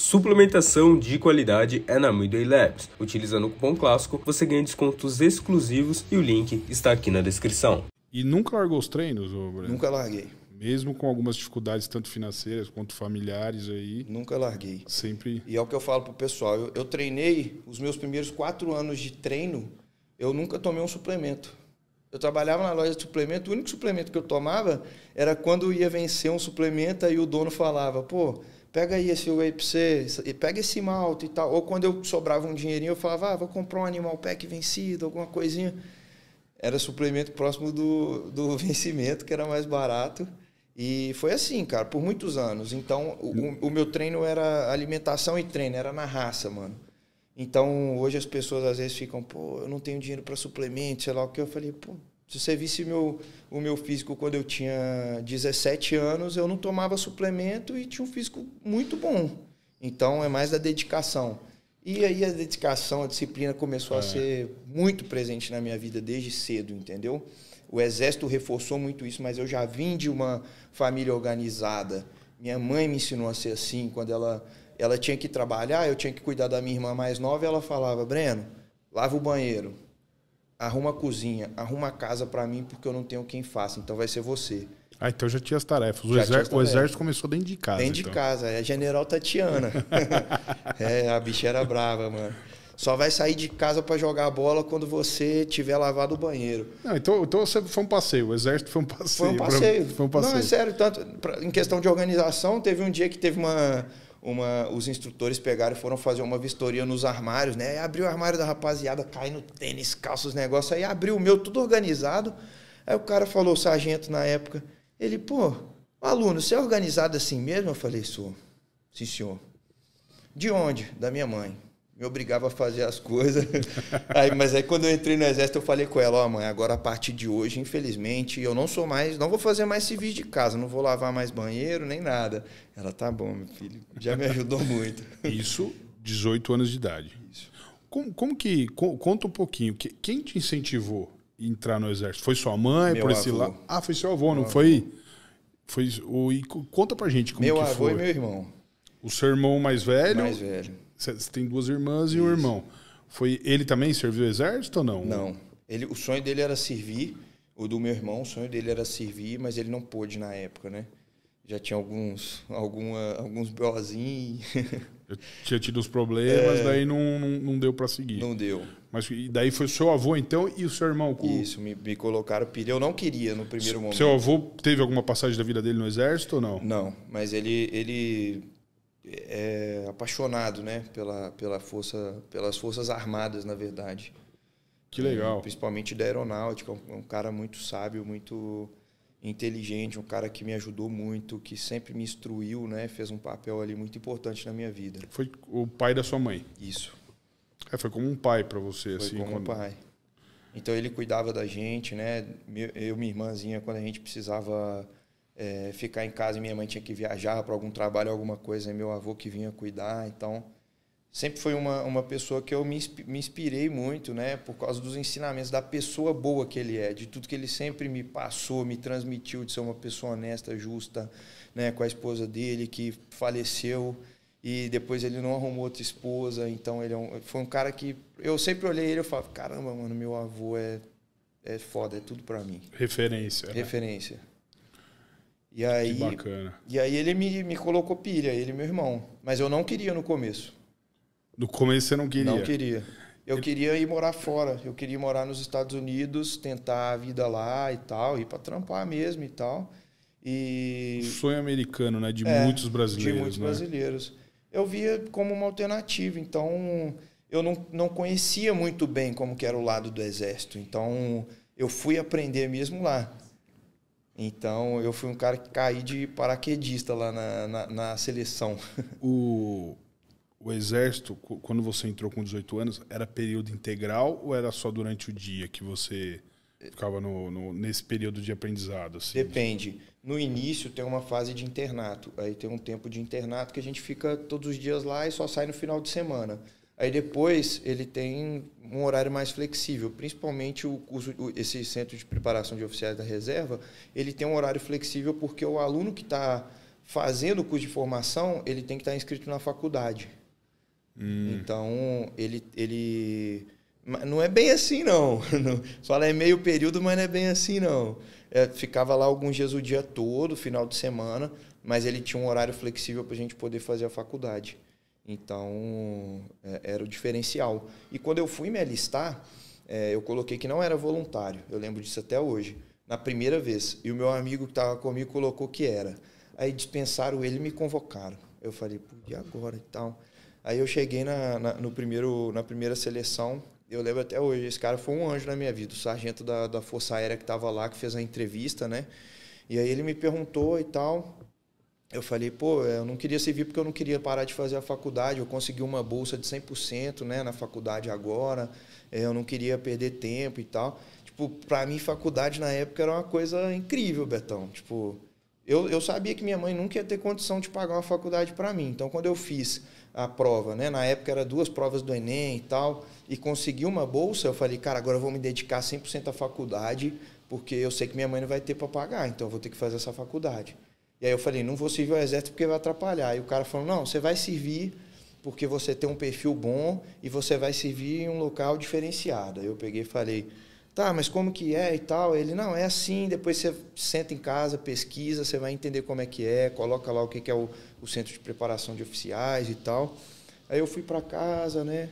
Suplementação de qualidade é na Midway Labs. Utilizando o cupom clássico, você ganha descontos exclusivos e o link está aqui na descrição. E nunca largou os treinos, ô Breno? Nunca larguei. Mesmo com algumas dificuldades, tanto financeiras quanto familiares aí? Nunca larguei. Sempre. E é o que eu falo pro pessoal. Eu, eu treinei os meus primeiros quatro anos de treino, eu nunca tomei um suplemento. Eu trabalhava na loja de suplemento, o único suplemento que eu tomava era quando ia vencer um suplemento e o dono falava, pô, pega aí esse whey pra você, e pega esse malto e tal. Ou quando eu sobrava um dinheirinho, eu falava, ah, vou comprar um animal pack vencido, alguma coisinha. Era suplemento próximo do, do vencimento, que era mais barato. E foi assim, cara, por muitos anos. Então, o, o meu treino era alimentação e treino, era na raça, mano. Então, hoje as pessoas às vezes ficam, pô, eu não tenho dinheiro para suplemento, sei lá o que. Eu falei, pô, se você visse meu, o meu físico quando eu tinha 17 anos, eu não tomava suplemento e tinha um físico muito bom. Então é mais da dedicação. E aí a dedicação, a disciplina começou é. a ser muito presente na minha vida desde cedo, entendeu? O exército reforçou muito isso, mas eu já vim de uma família organizada. Minha mãe me ensinou a ser assim, quando ela ela tinha que trabalhar, eu tinha que cuidar da minha irmã mais nova, e ela falava: "Breno, lava o banheiro, arruma a cozinha, arruma a casa para mim porque eu não tenho quem faça, então vai ser você. Ah, então já tinha as tarefas. O, tarefas. o exército começou dentro de casa. Dentro então. de casa, é a General Tatiana. é, a bicha era brava, mano. Só vai sair de casa para jogar bola quando você tiver lavado o banheiro. Não, então, então foi um passeio. O exército foi um passeio. Foi um passeio. Pra... foi um passeio. Não, é sério. Tanto, pra, em questão de organização, teve um dia que teve uma uma, os instrutores pegaram e foram fazer uma vistoria nos armários, né? abriu o armário da rapaziada, no tênis, calça, os negócios. Aí abriu o meu, tudo organizado. Aí o cara falou, o sargento na época, ele, pô, aluno, você é organizado assim mesmo? Eu falei, sou. Sim, senhor. De onde? Da minha mãe me obrigava a fazer as coisas. aí, mas aí quando eu entrei no exército, eu falei com ela, ó, oh, mãe, agora a partir de hoje, infelizmente, eu não sou mais, não vou fazer mais serviço de casa, não vou lavar mais banheiro, nem nada. Ela, tá bom, meu filho, já me ajudou muito. Isso, 18 anos de idade. Isso. Como, como que, conta um pouquinho, quem te incentivou a entrar no exército? Foi sua mãe, meu por esse lado? Ah, foi seu avô, meu não avô. foi? Foi, o, e conta pra gente como meu que foi. Meu avô e meu irmão. O seu irmão mais velho? Mais velho você tem duas irmãs e um irmão. Foi ele também serviu o exército ou não? Não. Ele, o sonho dele era servir. O do meu irmão, o sonho dele era servir, mas ele não pôde na época, né? Já tinha alguns alguma, alguns brozinhos. tinha tido os problemas, é, daí não, não, não deu para seguir. Não deu. Mas daí foi o seu avô, então, e o seu irmão? Com... Isso, me, me colocaram pilha. Eu não queria no primeiro momento. Seu avô teve alguma passagem da vida dele no exército ou não? Não, mas ele, ele é, apaixonado, né, pela, pela força, pelas forças armadas, na verdade. Que legal. É, principalmente da aeronáutica, um, um cara muito sábio, muito inteligente, um cara que me ajudou muito, que sempre me instruiu, né, fez um papel ali muito importante na minha vida. Foi o pai da sua mãe. Isso. É, foi como um pai para você, foi assim. Como quando... um pai. Então ele cuidava da gente, né? Eu, minha irmãzinha, quando a gente precisava é, ficar em casa e minha mãe tinha que viajar para algum trabalho, alguma coisa, e meu avô que vinha cuidar. Então, sempre foi uma, uma pessoa que eu me, me inspirei muito, né? Por causa dos ensinamentos, da pessoa boa que ele é, de tudo que ele sempre me passou, me transmitiu de ser uma pessoa honesta, justa, né? Com a esposa dele que faleceu e depois ele não arrumou outra esposa. Então, ele é um, foi um cara que. Eu sempre olhei ele e falava: caramba, mano, meu avô é. É foda, é tudo para mim. Referência. Né? Referência. Né? E aí, que bacana. E aí ele me, me colocou pilha, ele e meu irmão. Mas eu não queria no começo. No começo você não queria? Não queria. Eu queria ir morar fora. Eu queria morar nos Estados Unidos, tentar a vida lá e tal, ir para trampar mesmo e tal. E... Sonho é americano, né? De é, muitos brasileiros. De muitos né? brasileiros. Eu via como uma alternativa. Então, eu não, não conhecia muito bem como que era o lado do exército. Então, eu fui aprender mesmo lá. Então eu fui um cara que caí de paraquedista lá na, na, na seleção. O, o exército, quando você entrou com 18 anos, era período integral ou era só durante o dia que você ficava no, no nesse período de aprendizado? Assim? Depende. No início tem uma fase de internato, aí tem um tempo de internato que a gente fica todos os dias lá e só sai no final de semana. Aí depois ele tem um horário mais flexível, principalmente o curso, esse centro de preparação de oficiais da reserva, ele tem um horário flexível porque o aluno que está fazendo o curso de formação, ele tem que estar tá inscrito na faculdade. Hum. Então, ele, ele. Não é bem assim, não. Só é meio período, mas não é bem assim, não. É, ficava lá alguns dias o dia todo, final de semana, mas ele tinha um horário flexível para a gente poder fazer a faculdade. Então, é, era o diferencial. E quando eu fui me alistar, é, eu coloquei que não era voluntário. Eu lembro disso até hoje. Na primeira vez. E o meu amigo que estava comigo colocou que era. Aí dispensaram ele e me convocaram. Eu falei, Pô, e agora e tal? Aí eu cheguei na, na, no primeiro, na primeira seleção. Eu lembro até hoje. Esse cara foi um anjo na minha vida. O sargento da, da Força Aérea que estava lá, que fez a entrevista, né? E aí ele me perguntou e tal eu falei, pô, é, eu não queria servir porque eu não queria parar de fazer a faculdade. Eu consegui uma bolsa de 100% né, na faculdade agora. É, eu não queria perder tempo e tal. Tipo, pra mim, faculdade na época era uma coisa incrível, Betão. Tipo, eu, eu sabia que minha mãe nunca ia ter condição de pagar uma faculdade para mim. Então, quando eu fiz a prova, né, na época era duas provas do Enem e tal, e consegui uma bolsa, eu falei, cara, agora eu vou me dedicar 100% à faculdade, porque eu sei que minha mãe não vai ter para pagar, então eu vou ter que fazer essa faculdade. E aí eu falei, não vou servir ao exército porque vai atrapalhar. E o cara falou, não, você vai servir porque você tem um perfil bom e você vai servir em um local diferenciado. Aí eu peguei e falei, tá, mas como que é e tal? Ele, não, é assim, depois você senta em casa, pesquisa, você vai entender como é que é, coloca lá o que é o, o centro de preparação de oficiais e tal. Aí eu fui para casa, né,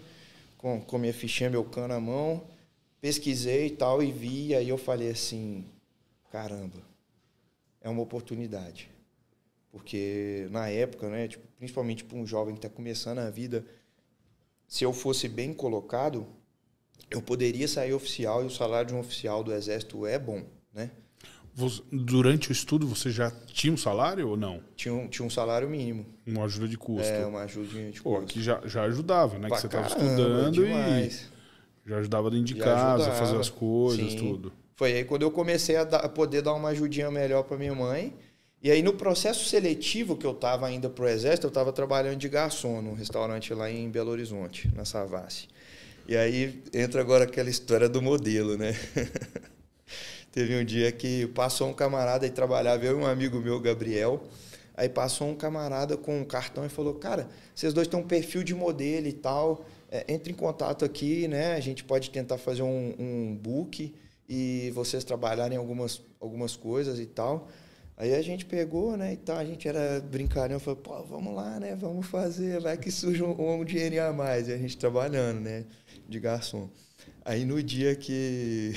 com, com minha fichinha, meu cano na mão, pesquisei e tal, e vi, aí eu falei assim, caramba, é uma oportunidade. Porque na época, né, tipo, principalmente para um jovem que está começando a vida, se eu fosse bem colocado, eu poderia sair oficial e o salário de um oficial do Exército é bom, né? Durante o estudo você já tinha um salário ou não? Tinha um, tinha um salário mínimo. Uma ajuda de custo. É, uma ajuda de custo. que já, já ajudava, né? Pra que você estava estudando demais. e já ajudava dentro de já casa, ajudava. fazer as coisas, Sim. tudo. Foi aí quando eu comecei a, dar, a poder dar uma ajudinha melhor para minha mãe e aí, no processo seletivo que eu estava ainda para o Exército, eu estava trabalhando de garçom num restaurante lá em Belo Horizonte, na Savassi. E aí entra agora aquela história do modelo, né? Teve um dia que passou um camarada e trabalhava, eu e um amigo meu, Gabriel. Aí passou um camarada com um cartão e falou: Cara, vocês dois têm um perfil de modelo e tal, é, entre em contato aqui, né? A gente pode tentar fazer um, um book e vocês trabalharem algumas, algumas coisas e tal. Aí a gente pegou, né, e tal, a gente era brincalhão, falou, pô, vamos lá, né, vamos fazer, vai que surge um, um dinheirinho a mais. E a gente trabalhando, né, de garçom. Aí no dia que,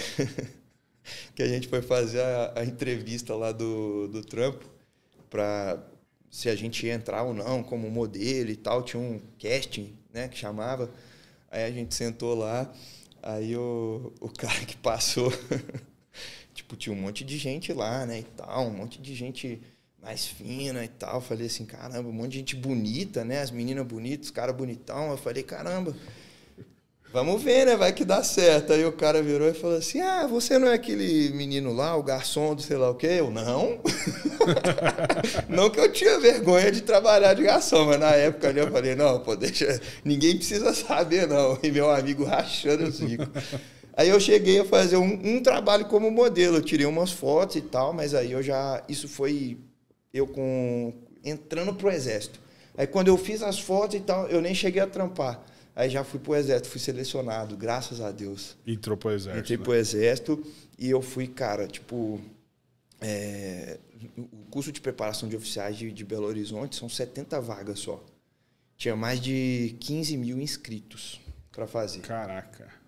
que a gente foi fazer a, a entrevista lá do, do trampo, para se a gente ia entrar ou não como modelo e tal, tinha um casting, né, que chamava. Aí a gente sentou lá, aí o, o cara que passou... Tipo, tinha um monte de gente lá, né, e tal, um monte de gente mais fina e tal. Falei assim, caramba, um monte de gente bonita, né? As meninas bonitas, os caras bonitão. Eu falei, caramba, vamos ver, né? Vai que dá certo. Aí o cara virou e falou assim: Ah, você não é aquele menino lá, o garçom do sei lá o quê? Eu, não. não que eu tinha vergonha de trabalhar de garçom, mas na época ali eu falei, não, pô, deixa. Ninguém precisa saber, não. E meu amigo rachando os ricos. Aí eu cheguei a fazer um, um, trabalho como modelo, eu tirei umas fotos e tal, mas aí eu já. Isso foi eu com. entrando pro exército. Aí quando eu fiz as fotos e tal, eu nem cheguei a trampar. Aí já fui pro exército, fui selecionado, graças a Deus. Entrou pro exército. Entrei né? pro exército e eu fui, cara, tipo. É, o curso de preparação de oficiais de, de Belo Horizonte são 70 vagas só. Tinha mais de 15 mil inscritos para fazer. Caraca.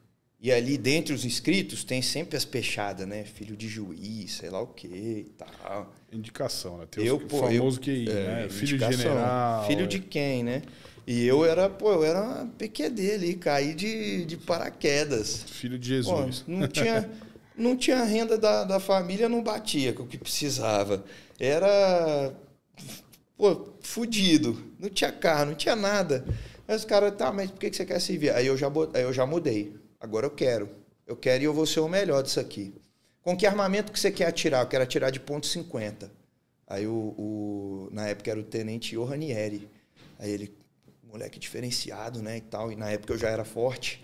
E ali, dentre os inscritos, tem sempre as pechadas, né? Filho de juiz, sei lá o quê e tal. Indicação, né? Tem eu, os, pô, o famoso eu, é, né? Filho de general. Filho de é. quem, né? E eu era, pô, eu era uma PQD ali, caí de, de paraquedas. Filho de Jesus. Pô, não tinha... não tinha renda da, da família, não batia com o que precisava. Era pô, fudido. Não tinha carro, não tinha nada. Aí os caras, tá, mas por que, que você quer servir? Aí eu já, aí eu já mudei. Agora eu quero. Eu quero e eu vou ser o melhor disso aqui. Com que armamento que você quer atirar? Eu quero atirar de ponto 50. Aí o, o na época era o tenente Oranieri. Aí ele, moleque diferenciado, né, e tal, e na época eu já era forte.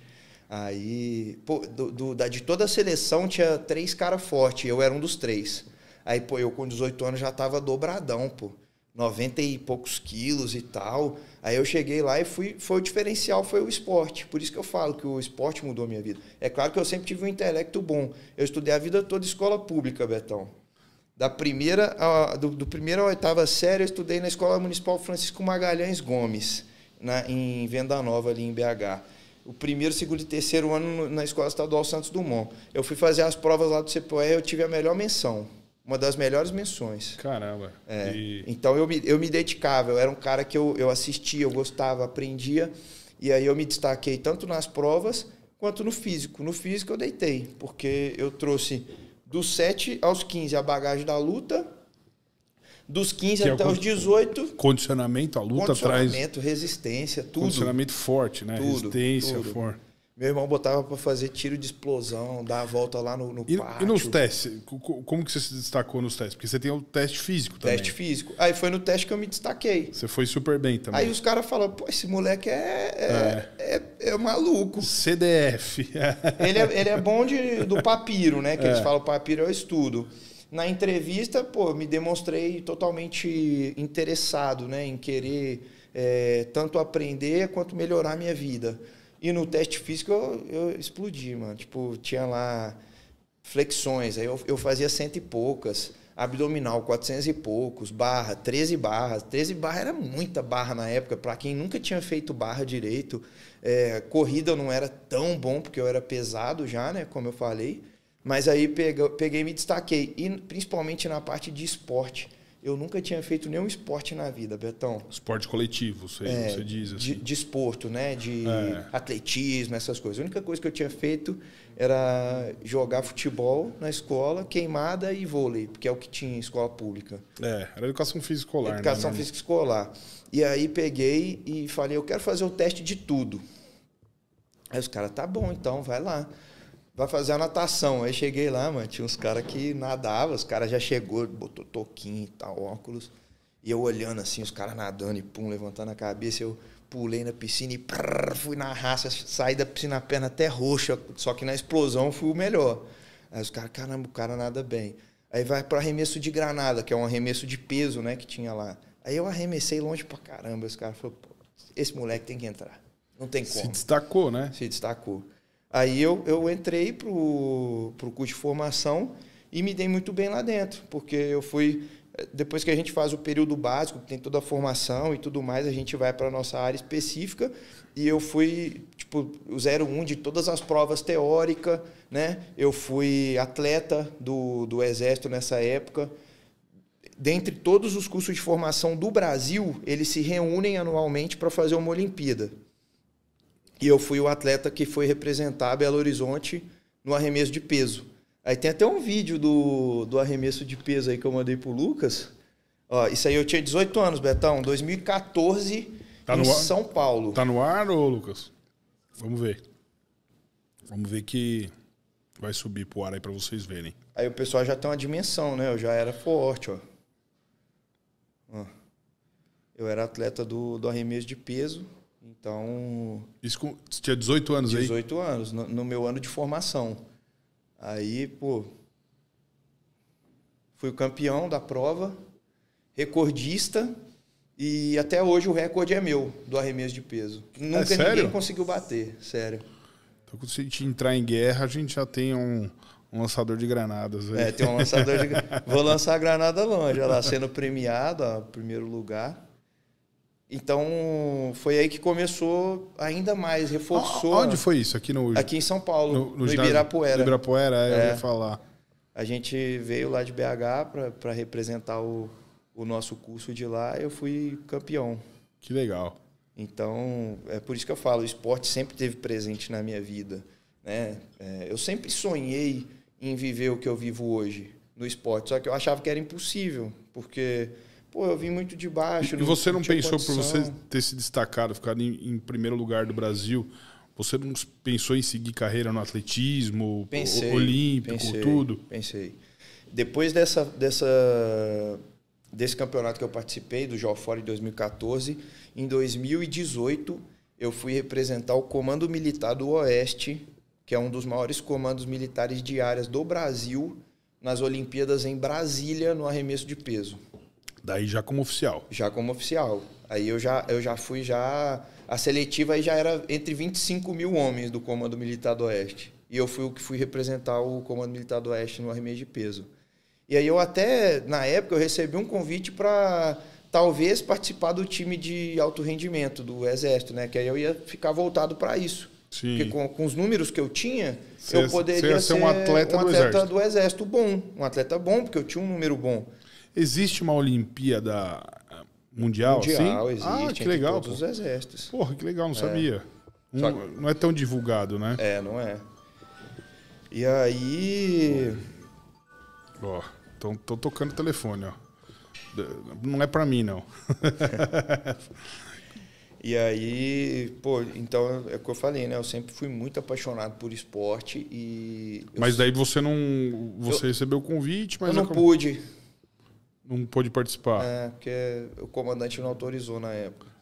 Aí, pô, do, do, da, de toda a seleção tinha três caras fortes, eu era um dos três. Aí, pô, eu com 18 anos já tava dobradão, pô. 90 e poucos quilos e tal. Aí eu cheguei lá e fui, foi o diferencial, foi o esporte. Por isso que eu falo que o esporte mudou a minha vida. É claro que eu sempre tive um intelecto bom. Eu estudei a vida toda escola pública, Betão. Da primeira, a, do, do primeiro à oitava série, eu estudei na Escola Municipal Francisco Magalhães Gomes, na, em Venda Nova, ali em BH. O primeiro, segundo e terceiro ano na Escola Estadual Santos Dumont. Eu fui fazer as provas lá do CPOE, eu tive a melhor menção uma das melhores menções. Caramba. É. E... Então eu me, eu me dedicava, eu era um cara que eu, eu assistia, eu gostava, aprendia. E aí eu me destaquei tanto nas provas quanto no físico. No físico eu deitei, porque eu trouxe dos 7 aos 15 a bagagem da luta, dos 15 que é até é os 18. Condicionamento, a luta condicionamento, traz. Condicionamento, resistência, tudo. Condicionamento forte, né? Tudo, resistência, forte. Meu irmão botava para fazer tiro de explosão, dar a volta lá no, no e, pátio. E nos testes? Como que você se destacou nos testes? Porque você tem o teste físico também. Teste físico. Aí foi no teste que eu me destaquei. Você foi super bem também. Aí os caras falam, pô, esse moleque é, é, é. é, é maluco. CDF. ele, é, ele é bom de, do papiro, né? Que eles é. falam papiro é o estudo. Na entrevista, pô, me demonstrei totalmente interessado, né? Em querer eh, tanto aprender quanto melhorar a minha vida. E no teste físico eu, eu explodi, mano. Tipo, tinha lá flexões, aí eu, eu fazia cento e poucas, abdominal quatrocentos e poucos, barra, treze barras. treze barras era muita barra na época, para quem nunca tinha feito barra direito. É, corrida eu não era tão bom, porque eu era pesado já, né? Como eu falei. Mas aí peguei e me destaquei. E principalmente na parte de esporte eu nunca tinha feito nenhum esporte na vida, Betão. Esporte coletivo, você, é, você diz assim. De, de esporto, né? De é. atletismo, essas coisas. A única coisa que eu tinha feito era jogar futebol na escola, queimada e vôlei, porque é o que tinha em escola pública. É, era educação física escolar. Né, educação né? física escolar. E aí peguei e falei, eu quero fazer o teste de tudo. Aí os caras, tá bom, então vai lá vai fazer a natação. Aí cheguei lá, mano, tinha uns caras que nadavam, os caras já chegou, botou toquinho e tal, óculos. E eu olhando assim, os caras nadando e pum, levantando a cabeça, eu pulei na piscina e prrr, fui na raça, saí da piscina, a perna até roxa, só que na explosão fui o melhor. Aí os caras, caramba, o cara nada bem. Aí vai para arremesso de granada, que é um arremesso de peso, né, que tinha lá. Aí eu arremessei longe pra caramba, os caras falaram, esse moleque tem que entrar. Não tem como. Se destacou, né? Se destacou. Aí eu, eu entrei para o curso de formação e me dei muito bem lá dentro, porque eu fui. Depois que a gente faz o período básico, tem toda a formação e tudo mais, a gente vai para a nossa área específica. E eu fui, tipo, o 01 de todas as provas teóricas, né? Eu fui atleta do, do Exército nessa época. Dentre todos os cursos de formação do Brasil, eles se reúnem anualmente para fazer uma Olimpíada. E eu fui o atleta que foi representar Belo Horizonte no arremesso de peso. Aí tem até um vídeo do, do arremesso de peso aí que eu mandei pro Lucas. Ó, isso aí eu tinha 18 anos, Betão, 2014, tá em São Paulo. Tá no ar, ô Lucas? Vamos ver. Vamos ver que vai subir pro ar aí pra vocês verem. Aí o pessoal já tem uma dimensão, né? Eu já era forte, ó. ó. Eu era atleta do, do arremesso de peso. Então. Isso com, tinha 18 anos 18 aí? 18 anos, no, no, meu ano de formação. Aí, pô. Fui o campeão da prova, recordista, e até hoje o recorde é meu do arremesso de peso. É Nunca é, ninguém conseguiu bater, sério. Então, quando a gente entrar em guerra, a gente já tem um, um lançador de granadas. Aí. É, tem um lançador de Vou lançar a granada longe, ela sendo premiada, primeiro lugar. Então, foi aí que começou ainda mais, reforçou. Onde foi isso? Aqui no Aqui em São Paulo, no, no, no Ibirapuera. No Ibirapuera, é, eu é. ia falar. A gente veio lá de BH para representar o, o nosso curso de lá, eu fui campeão. Que legal. Então, é por isso que eu falo, o esporte sempre teve presente na minha vida. Né? É, eu sempre sonhei em viver o que eu vivo hoje no esporte, só que eu achava que era impossível, porque Pô, eu vim muito de baixo. E não, você não, não pensou, por você ter se destacado, ficado em, em primeiro lugar do Brasil, você não pensou em seguir carreira no atletismo, pensei, olímpico, pensei, tudo? Pensei. Depois dessa, dessa, desse campeonato que eu participei, do Geofora em 2014, em 2018 eu fui representar o Comando Militar do Oeste, que é um dos maiores comandos militares diários do Brasil, nas Olimpíadas em Brasília, no arremesso de peso. Daí já como oficial. Já como oficial. Aí eu já, eu já fui já. A seletiva aí já era entre 25 mil homens do Comando Militar do Oeste. E eu fui o que fui representar o Comando Militar do Oeste no arremesso de peso. E aí eu até, na época, eu recebi um convite para talvez participar do time de alto rendimento do Exército, né? Que aí eu ia ficar voltado para isso. Sim. Porque com, com, os números que eu tinha, cê, eu poderia ser, ser, um atleta, um atleta do, exército. do, exército. bom. Um atleta bom, porque eu tinha um número bom. Existe uma Olimpíada mundial, assim? mundial assim? existe. Ah, que legal. Todos os exércitos. Porra, que legal, não é. sabia. Não, que... não é tão divulgado, né? É, não é. E aí. Ó, oh, tô, tocando o telefone, ó. Não é pra mim, não. e aí, pô, então é o que eu falei, né? Eu sempre fui muito apaixonado por esporte e. Mas daí você não. Você eu, recebeu o convite, mas. Eu não acabou... pude não pôde participar. É, porque o comandante não autorizou na época.